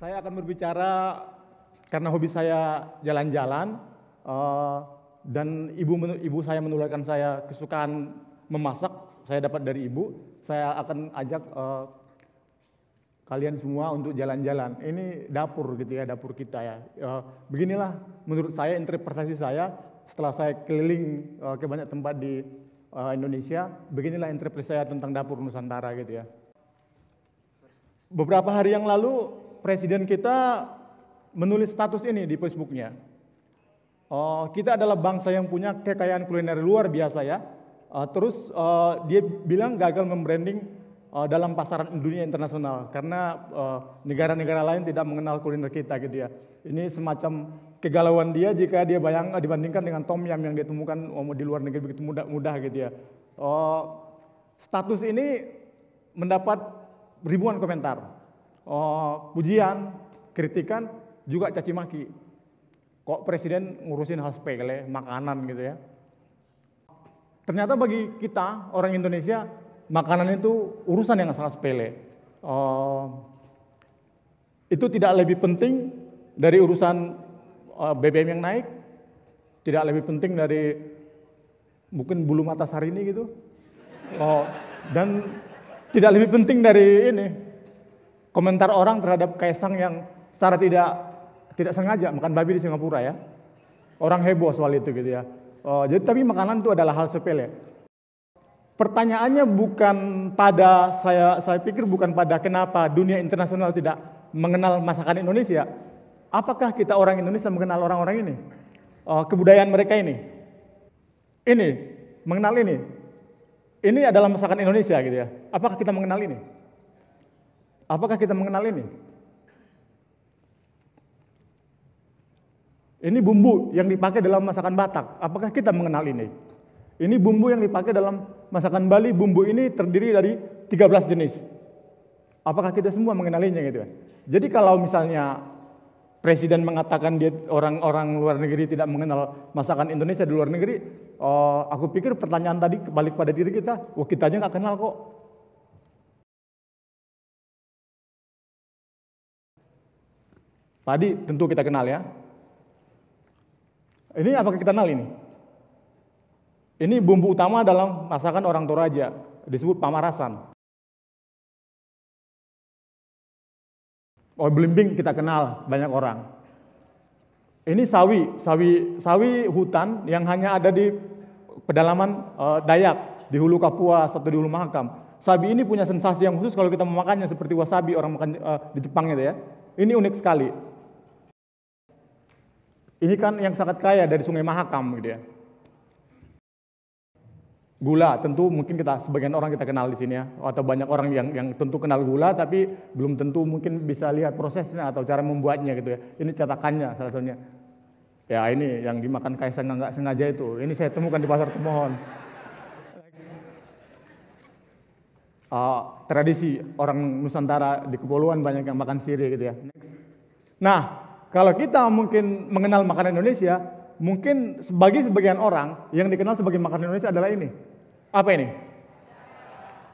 Saya akan berbicara karena hobi saya jalan-jalan eh, dan ibu ibu saya menularkan saya kesukaan memasak saya dapat dari ibu saya akan ajak eh, kalian semua untuk jalan-jalan ini dapur gitu ya dapur kita ya eh, beginilah menurut saya interpretasi saya setelah saya keliling uh, ke banyak tempat di uh, Indonesia, beginilah interpretasi saya tentang dapur Nusantara gitu ya. Beberapa hari yang lalu presiden kita menulis status ini di Facebooknya. Uh, kita adalah bangsa yang punya kekayaan kuliner luar biasa ya. Uh, terus uh, dia bilang gagal membranding uh, dalam pasaran dunia internasional karena negara-negara uh, negara -negara lain tidak mengenal kuliner kita gitu ya. Ini semacam kegalauan dia jika dia bayang dibandingkan dengan tom yam yang ditemukan temukan oh, di luar negeri begitu mudah mudah gitu ya. Oh, status ini mendapat ribuan komentar, oh, pujian, kritikan, juga caci maki. Kok presiden ngurusin hal sepele, makanan gitu ya? Ternyata bagi kita orang Indonesia makanan itu urusan yang sangat sepele. Oh, itu tidak lebih penting dari urusan Eh, BBM yang naik tidak lebih penting dari mungkin bulu mata sari ini gitu. Oh, dan tidak lebih penting dari ini komentar orang terhadap Kaisang yang secara tidak tidak sengaja makan babi di Singapura ya. Orang heboh soal itu gitu ya. Oh, jadi tapi makanan itu adalah hal sepele. Pertanyaannya bukan pada saya saya pikir bukan pada kenapa dunia internasional tidak mengenal masakan Indonesia, Apakah kita orang Indonesia mengenal orang-orang ini? Oh, kebudayaan mereka ini? Ini, mengenal ini. Ini adalah masakan Indonesia gitu ya. Apakah kita mengenal ini? Apakah kita mengenal ini? Ini bumbu yang dipakai dalam masakan Batak. Apakah kita mengenal ini? Ini bumbu yang dipakai dalam masakan Bali. Bumbu ini terdiri dari 13 jenis. Apakah kita semua mengenalinya gitu ya? Jadi kalau misalnya presiden mengatakan dia orang-orang luar negeri tidak mengenal masakan Indonesia di luar negeri, uh, aku pikir pertanyaan tadi kebalik pada diri kita, wah kita aja nggak kenal kok. Tadi tentu kita kenal ya. Ini apakah kita kenal ini? Ini bumbu utama dalam masakan orang Toraja, disebut pamarasan. Oh, belimbing kita kenal banyak orang. Ini sawi, sawi, sawi hutan yang hanya ada di pedalaman uh, Dayak, di Hulu Kapua, atau di Hulu Mahakam. Sabi ini punya sensasi yang khusus kalau kita memakannya seperti wasabi orang makan uh, di Jepang itu ya. Ini unik sekali. Ini kan yang sangat kaya dari Sungai Mahakam gitu ya. Gula tentu mungkin kita sebagian orang kita kenal di sini ya atau banyak orang yang yang tentu kenal gula tapi belum tentu mungkin bisa lihat prosesnya atau cara membuatnya gitu ya. Ini cetakannya salah satunya. Ya ini yang dimakan Kaisang nggak sengaja itu. Ini saya temukan di pasar Temohon. Uh, ah, tradisi orang Nusantara di Kepulauan banyak yang makan sirih gitu ya. Nah, kalau kita mungkin mengenal makanan Indonesia, mungkin bagi sebagian orang yang dikenal sebagai makanan Indonesia adalah ini, apa ini?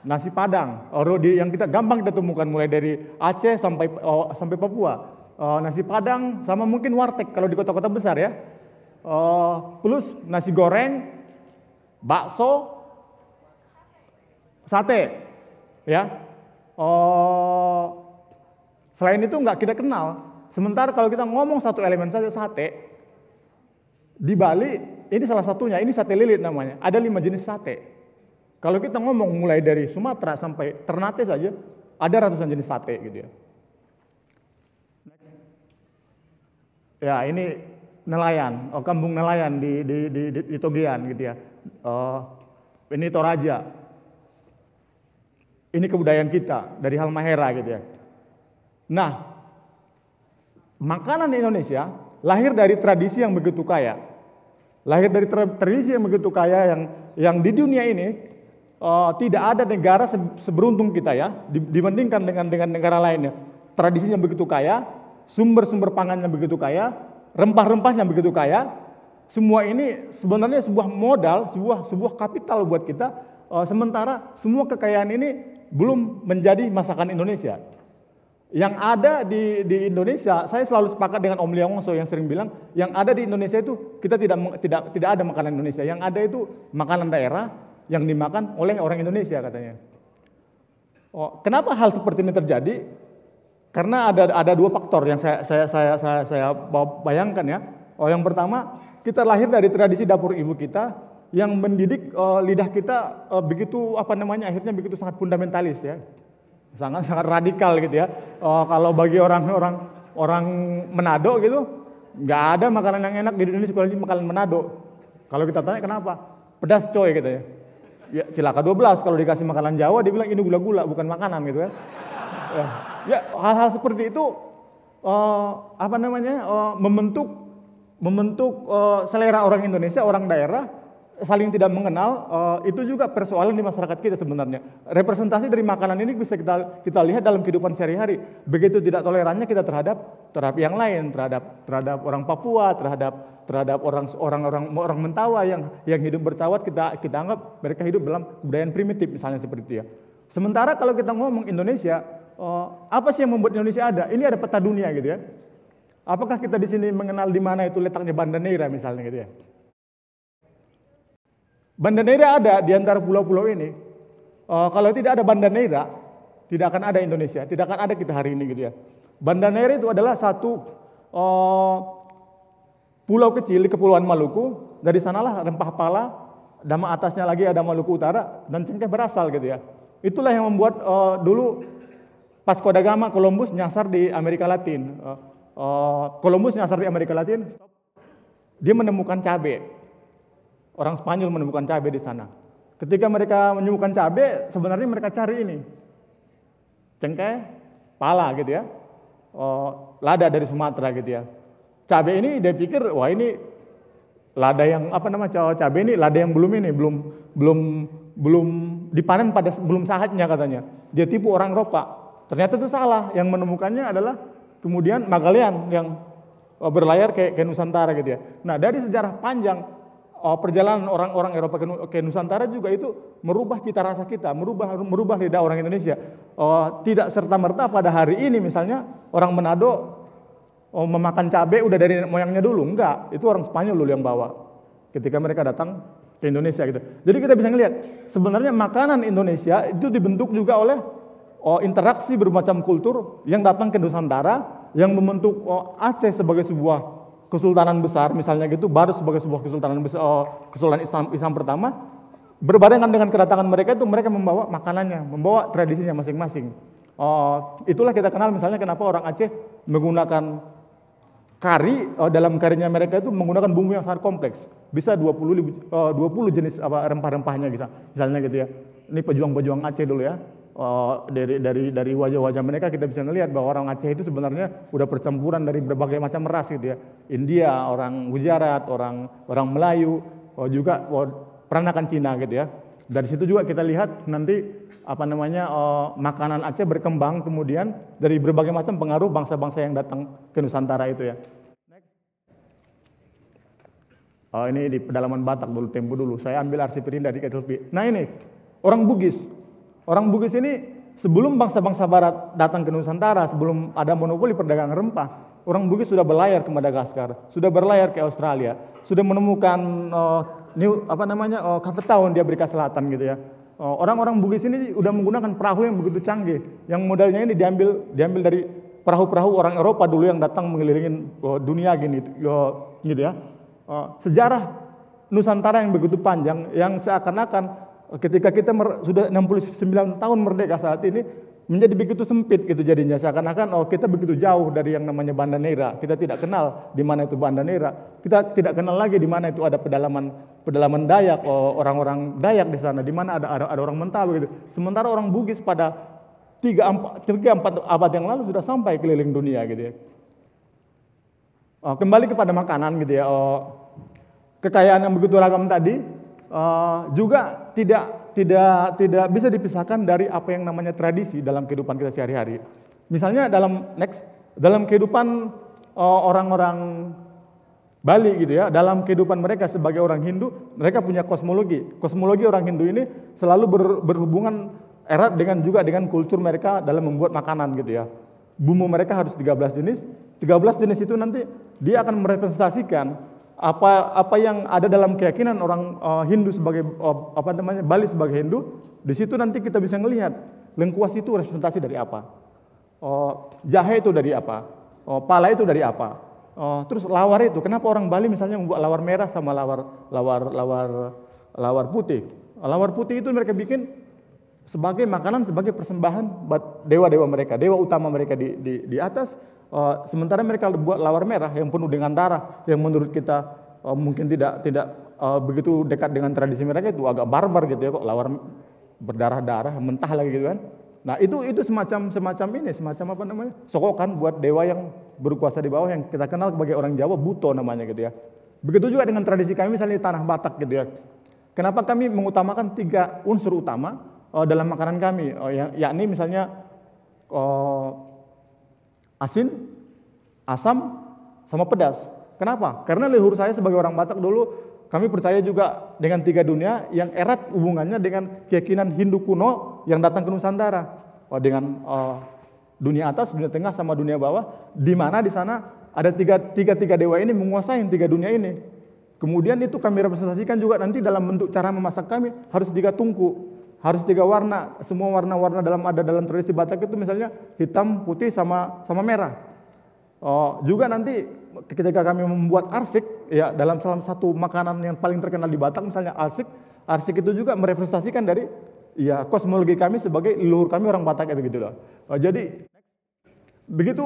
Nasi Padang. Oh, yang kita gampang kita temukan mulai dari Aceh sampai oh, sampai Papua. Oh, nasi Padang sama mungkin warteg kalau di kota-kota besar ya. Oh, plus nasi goreng, bakso, sate, ya. Oh, selain itu nggak kita kenal. Sementara kalau kita ngomong satu elemen saja sate, di Bali ini salah satunya, ini sate lilit namanya. Ada lima jenis sate. Kalau kita ngomong mulai dari Sumatera sampai Ternate saja, ada ratusan jenis sate gitu ya. Ya ini nelayan, oh, kampung nelayan di, di, di, di, di Togian gitu ya. Oh, ini Toraja. Ini kebudayaan kita dari Halmahera gitu ya. Nah, makanan di Indonesia lahir dari tradisi yang begitu kaya. Lahir dari tradisi yang begitu kaya yang yang di dunia ini uh, tidak ada negara se seberuntung kita ya dibandingkan dengan dengan negara lainnya. Tradisinya begitu kaya, sumber-sumber pangannya begitu kaya, rempah-rempahnya begitu kaya. Semua ini sebenarnya sebuah modal, sebuah sebuah kapital buat kita. Uh, sementara semua kekayaan ini belum menjadi masakan Indonesia. Yang ada di, di Indonesia, saya selalu sepakat dengan Om Wongso yang sering bilang, yang ada di Indonesia itu kita tidak tidak tidak ada makanan Indonesia. Yang ada itu makanan daerah, yang dimakan oleh orang Indonesia katanya. Oh, kenapa hal seperti ini terjadi? Karena ada ada dua faktor yang saya saya saya saya, saya bayangkan ya. Oh, yang pertama, kita lahir dari tradisi dapur ibu kita yang mendidik uh, lidah kita uh, begitu apa namanya akhirnya begitu sangat fundamentalis ya. Sangat sangat radikal gitu ya. Uh, kalau bagi orang-orang orang Manado gitu, nggak ada makanan yang enak di Indonesia kecuali makanan Menado. Kalau kita tanya kenapa? Pedas coy gitu ya. Ya, dua 12 kalau dikasih makanan Jawa dia bilang ini gula-gula bukan makanan gitu kan. Ya, ya hal-hal ya, seperti itu uh, apa namanya uh, membentuk membentuk uh, selera orang Indonesia, orang daerah saling tidak mengenal eh, itu juga persoalan di masyarakat kita sebenarnya. Representasi dari makanan ini bisa kita kita lihat dalam kehidupan sehari-hari. Begitu tidak tolerannya kita terhadap terhadap yang lain, terhadap terhadap orang Papua, terhadap terhadap orang orang orang orang Mentawa yang yang hidup bercawat kita kita anggap mereka hidup dalam kebudayaan primitif misalnya seperti itu ya. Sementara kalau kita ngomong Indonesia, eh, apa sih yang membuat Indonesia ada? Ini ada peta dunia gitu ya. Apakah kita di sini mengenal di mana itu letaknya Banda Neira misalnya gitu ya? Neira ada di antara pulau-pulau ini. Uh, kalau tidak ada Neira, tidak akan ada Indonesia, tidak akan ada kita hari ini gitu ya. Neira itu adalah satu uh, pulau kecil di Kepulauan Maluku. Dari sanalah rempah pala, dama atasnya lagi ada Maluku Utara dan cengkeh berasal gitu ya. Itulah yang membuat uh, dulu Pasco da Gama Columbus nyasar di Amerika Latin. Uh, uh, Columbus nyasar di Amerika Latin, dia menemukan cabai. Orang Spanyol menemukan cabai di sana. Ketika mereka menemukan cabai, sebenarnya mereka cari ini. Cengkeh, pala gitu ya. Oh, lada dari Sumatera gitu ya. Cabai ini dia pikir, wah ini lada yang apa nama cabai ini lada yang belum ini belum belum belum dipanen pada belum saatnya katanya. Dia tipu orang Eropa. Ternyata itu salah. Yang menemukannya adalah kemudian Magalian yang oh, berlayar ke, ke Nusantara gitu ya. Nah dari sejarah panjang Oh, perjalanan orang-orang Eropa ke, Nusantara juga itu merubah cita rasa kita, merubah merubah lidah orang Indonesia. Oh, tidak serta merta pada hari ini misalnya orang Manado oh, memakan cabai udah dari moyangnya dulu, enggak. Itu orang Spanyol dulu yang bawa ketika mereka datang ke Indonesia gitu. Jadi kita bisa ngelihat sebenarnya makanan Indonesia itu dibentuk juga oleh oh, interaksi bermacam kultur yang datang ke Nusantara yang membentuk oh, Aceh sebagai sebuah kesultanan besar misalnya gitu baru sebagai sebuah kesultanan besar oh, kesultanan Islam Islam pertama berbarengan dengan kedatangan mereka itu mereka membawa makanannya, membawa tradisinya masing-masing. Oh, itulah kita kenal misalnya kenapa orang Aceh menggunakan kari oh, dalam karinya mereka itu menggunakan bumbu yang sangat kompleks. Bisa 20 dua 20 jenis apa rempah-rempahnya bisa Misalnya gitu ya. Ini pejuang-pejuang Aceh dulu ya. Eh, dari dari dari wajah-wajah mereka kita bisa melihat bahwa orang Aceh itu sebenarnya udah percampuran dari berbagai macam ras gitu ya. India, orang Gujarat, orang orang Melayu, eh, juga eh, peranakan Cina gitu ya. Dari situ juga kita lihat nanti apa namanya makanan Aceh berkembang kemudian dari berbagai macam pengaruh bangsa-bangsa yang datang ke Nusantara itu ya. Oh, ini di pedalaman Batak dulu tempo dulu. Saya ambil arsip ini dari Ketelpi. Nah ini orang Bugis Orang Bugis ini sebelum bangsa-bangsa barat datang ke Nusantara, sebelum ada monopoli perdagangan rempah, orang Bugis sudah berlayar ke Madagaskar, sudah berlayar ke Australia, sudah menemukan uh, new apa namanya uh, eh, Cape Town di Afrika Selatan gitu ya. Eh, orang-orang Bugis ini sudah menggunakan perahu yang begitu canggih, yang modalnya ini diambil diambil dari perahu-perahu orang Eropa dulu yang datang mengelilingi dunia gini gitu ya. sejarah Nusantara yang begitu panjang yang seakan-akan ketika kita sudah 69 tahun merdeka saat ini menjadi begitu sempit gitu jadinya seakan-akan oh kita begitu jauh dari yang namanya banda Neira kita tidak kenal di mana itu banda Neira kita tidak kenal lagi di mana itu ada pedalaman pedalaman Dayak oh, orang-orang Dayak di sana di mana ada, ada ada orang Mentawai gitu sementara orang Bugis pada tiga empat tiga empat abad yang lalu sudah sampai keliling dunia gitu ya oh, kembali kepada makanan gitu ya oh, kekayaan yang begitu ragam tadi oh, juga tidak tidak tidak bisa dipisahkan dari apa yang namanya tradisi dalam kehidupan kita sehari-hari. Misalnya dalam next dalam kehidupan eh, orang-orang Bali gitu ya, dalam kehidupan mereka sebagai orang Hindu, mereka punya kosmologi. Kosmologi orang Hindu ini selalu ber, berhubungan erat dengan juga dengan kultur mereka dalam membuat makanan gitu ya. Bumbu mereka harus 13 jenis, 13 jenis itu nanti dia akan merepresentasikan apa apa yang ada dalam keyakinan orang uh, Hindu sebagai uh, apa namanya Bali sebagai Hindu di situ nanti kita bisa melihat lengkuas itu representasi dari apa uh, jahe itu dari apa uh, pala itu dari apa uh, terus lawar itu kenapa orang Bali misalnya membuat lawar merah sama lawar lawar lawar lawar putih lawar putih itu mereka bikin sebagai makanan sebagai persembahan buat dewa-dewa mereka dewa utama mereka di di, di atas uh, sementara mereka buat lawar merah yang penuh dengan darah yang menurut kita uh, mungkin tidak tidak uh, begitu dekat dengan tradisi mereka itu agak barbar gitu ya kok lawar berdarah-darah mentah lagi gitu kan. Nah, itu itu semacam semacam ini, semacam apa namanya? sokokan buat dewa yang berkuasa di bawah yang kita kenal sebagai orang Jawa buto namanya gitu ya. Begitu juga dengan tradisi kami misalnya di tanah Batak gitu ya. Kenapa kami mengutamakan tiga unsur utama uh, dalam makanan kami, uh, yakni misalnya uh, asin, asam, sama pedas. Kenapa? Karena leluhur saya sebagai orang Batak dulu kami percaya juga dengan tiga dunia yang erat hubungannya dengan keyakinan Hindu kuno yang datang ke Nusantara. Oh, dengan uh, dunia atas, dunia tengah, sama dunia bawah, di mana di sana ada tiga, tiga, tiga dewa ini menguasai tiga dunia ini. Kemudian itu kami representasikan juga nanti dalam bentuk cara memasak kami harus tiga tungku harus tiga warna semua warna-warna dalam ada dalam tradisi Batak itu misalnya hitam putih sama sama merah oh, juga nanti ketika kami membuat arsik ya dalam salah satu makanan yang paling terkenal di Batak misalnya arsik arsik itu juga merepresentasikan dari ya kosmologi kami sebagai leluhur kami orang Batak itu gitu loh oh, jadi begitu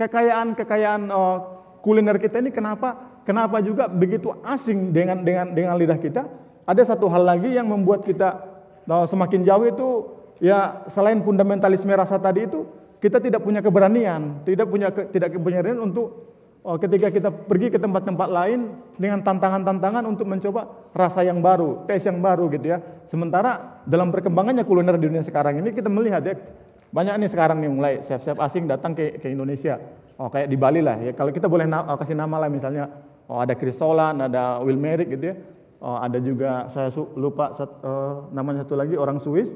kekayaan kekayaan oh, kuliner kita ini kenapa kenapa juga begitu asing dengan dengan dengan lidah kita ada satu hal lagi yang membuat kita Nah, semakin jauh itu ya selain fundamentalisme rasa tadi itu kita tidak punya keberanian, tidak punya ke, tidak keberanian untuk oh, ketika kita pergi ke tempat-tempat lain dengan tantangan-tantangan untuk mencoba rasa yang baru, tes yang baru gitu ya. Sementara dalam perkembangannya kuliner di dunia sekarang ini kita melihat ya banyak nih sekarang nih mulai chef-chef asing datang ke, ke Indonesia. Oh kayak di Bali lah ya. Kalau kita boleh na oh, kasih nama lah misalnya oh ada Solan, ada Will Merrick gitu ya Oh, ada juga saya lupa sat, uh, namanya satu lagi orang Swiss.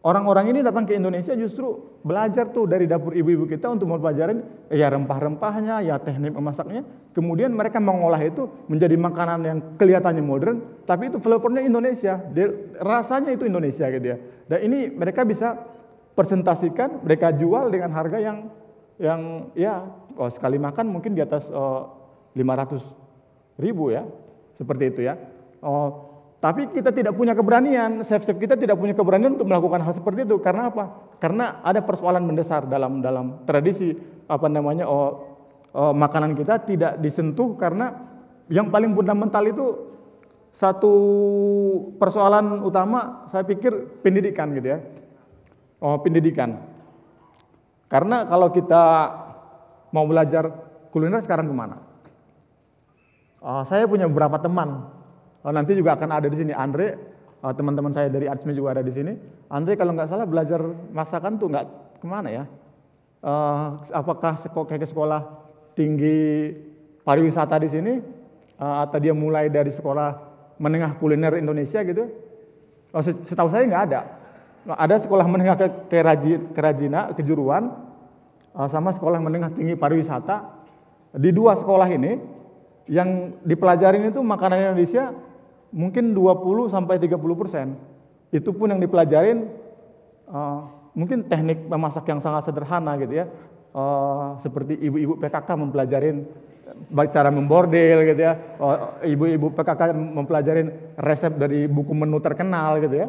Orang-orang ini datang ke Indonesia justru belajar tuh dari dapur ibu-ibu kita untuk mempelajari eh, ya rempah-rempahnya, ya teknik memasaknya. Kemudian mereka mengolah itu menjadi makanan yang kelihatannya modern, tapi itu flavornya Indonesia. Dia, rasanya itu Indonesia gitu ya. Dan ini mereka bisa presentasikan, mereka jual dengan harga yang yang ya oh, sekali makan mungkin di atas oh, 500 ribu ya. Seperti itu ya. Oh, tapi kita tidak punya keberanian, chef-chef kita tidak punya keberanian untuk melakukan hal seperti itu. Karena apa? Karena ada persoalan mendasar dalam dalam tradisi apa namanya oh, oh, makanan kita tidak disentuh karena yang paling fundamental itu satu persoalan utama saya pikir pendidikan gitu ya. Oh, pendidikan. Karena kalau kita mau belajar kuliner sekarang kemana? Oh, saya punya beberapa teman Oh, nanti juga akan ada di sini Andre, oh, teman-teman saya dari Adsmi juga ada di sini. Andre kalau nggak salah belajar masakan tuh nggak kemana ya? Eh, apakah sekolah kayak sekolah tinggi pariwisata di sini eh, atau dia mulai dari sekolah menengah kuliner Indonesia gitu? Oh, setahu saya nggak ada. Ada sekolah menengah ke kerajina, kejuruan, eh, sama sekolah menengah tinggi pariwisata. Di dua sekolah ini, yang dipelajarin itu makanan Indonesia mungkin 20 sampai 30 persen. Itu pun yang dipelajarin uh, mungkin teknik memasak yang sangat sederhana gitu ya. Uh, seperti ibu-ibu PKK mempelajarin eh, cara membordil gitu ya. Ibu-ibu uh, PKK mempelajarin resep dari buku menu terkenal gitu ya.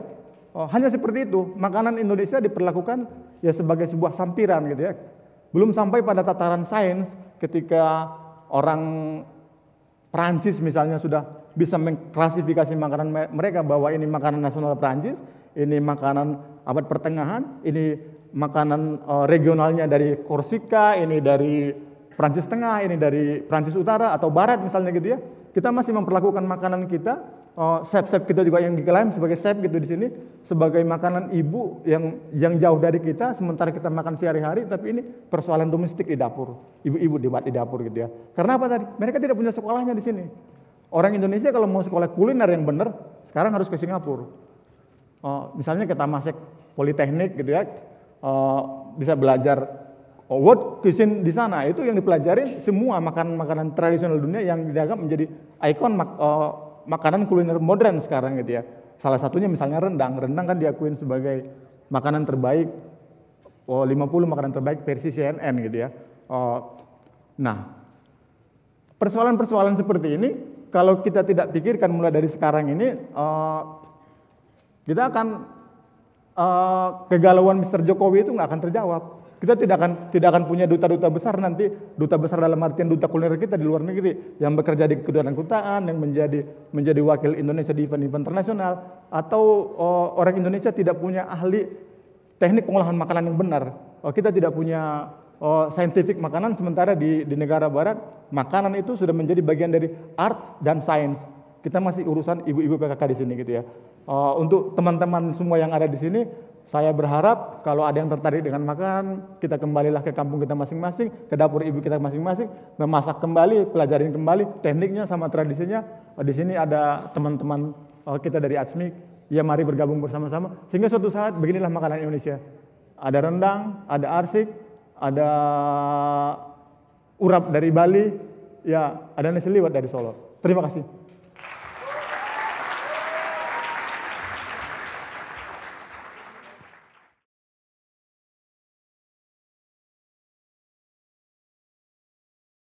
Uh, hanya seperti itu, makanan Indonesia diperlakukan ya sebagai sebuah sampiran gitu ya. Belum sampai pada tataran sains ketika orang Perancis misalnya sudah bisa mengklasifikasi makanan mereka bahwa ini makanan nasional Prancis, ini makanan abad pertengahan, ini makanan eh, regionalnya dari Korsika, ini dari Prancis Tengah, ini dari Prancis Utara atau Barat misalnya gitu ya. Kita masih memperlakukan makanan kita, uh, chef-chef kita juga yang diklaim sebagai chef gitu di sini sebagai makanan ibu yang yang jauh dari kita, sementara kita makan sehari-hari, tapi ini persoalan domestik di dapur, ibu-ibu di, di dapur gitu ya. Karena apa tadi? Mereka tidak punya sekolahnya di sini. Orang Indonesia kalau mau sekolah kuliner yang benar, sekarang harus ke Singapura. Uh, misalnya kita masuk Politeknik gitu ya, uh, bisa belajar world cuisine di sana. Itu yang dipelajarin semua makanan-makanan tradisional dunia yang dianggap menjadi ikon mak uh, makanan kuliner modern sekarang gitu ya. Salah satunya misalnya rendang. Rendang kan diakuin sebagai makanan terbaik, oh, 50 makanan terbaik versi CNN gitu ya. Uh, nah, persoalan-persoalan seperti ini kalau kita tidak pikirkan mulai dari sekarang ini, uh, kita akan uh, kegalauan Mr. Jokowi itu nggak akan terjawab. Kita tidak akan tidak akan punya duta-duta besar nanti duta besar dalam artian duta kuliner kita di luar negeri yang bekerja di kedutaan kutaan, yang menjadi menjadi wakil Indonesia di event-event internasional atau uh, orang Indonesia tidak punya ahli teknik pengolahan makanan yang benar. Uh, kita tidak punya uh, scientific makanan sementara di, di negara barat makanan itu sudah menjadi bagian dari arts dan science. Kita masih urusan ibu-ibu PKK di sini gitu ya. Uh, untuk teman-teman semua yang ada di sini, saya berharap kalau ada yang tertarik dengan makanan, kita kembalilah ke kampung kita masing-masing, ke dapur ibu kita masing-masing, memasak kembali, pelajarin kembali tekniknya sama tradisinya. Uh, di sini ada teman-teman uh, kita dari ASMIK, ya mari bergabung bersama-sama. Sehingga suatu saat beginilah makanan Indonesia. Ada rendang, ada arsik, ada urap dari Bali, ya ada nasi liwet dari Solo. Terima kasih.